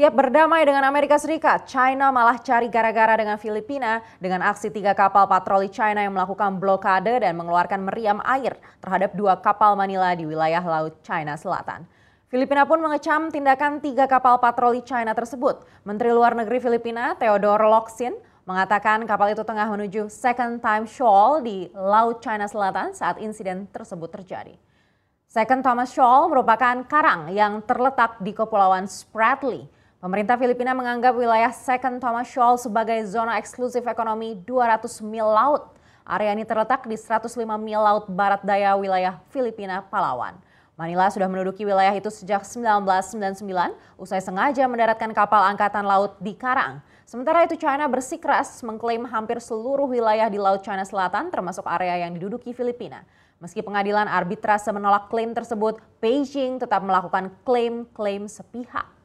Siap berdamai dengan Amerika Serikat, China malah cari gara-gara dengan Filipina dengan aksi tiga kapal patroli China yang melakukan blokade dan mengeluarkan meriam air terhadap dua kapal Manila di wilayah Laut China Selatan. Filipina pun mengecam tindakan tiga kapal patroli China tersebut. Menteri Luar Negeri Filipina, Theodore Loxin mengatakan kapal itu tengah menuju Second Time Shoal di Laut China Selatan saat insiden tersebut terjadi. Second Thomas Shoal merupakan karang yang terletak di Kepulauan Spratly, Pemerintah Filipina menganggap wilayah Second Thomas Shoal sebagai zona eksklusif ekonomi 200 mil laut. Area ini terletak di 105 mil laut barat daya wilayah Filipina, Palawan. Manila sudah menduduki wilayah itu sejak 1999, usai sengaja mendaratkan kapal angkatan laut di Karang. Sementara itu China bersikeras mengklaim hampir seluruh wilayah di Laut China Selatan termasuk area yang diduduki Filipina. Meski pengadilan arbitrase menolak klaim tersebut, Beijing tetap melakukan klaim-klaim sepihak.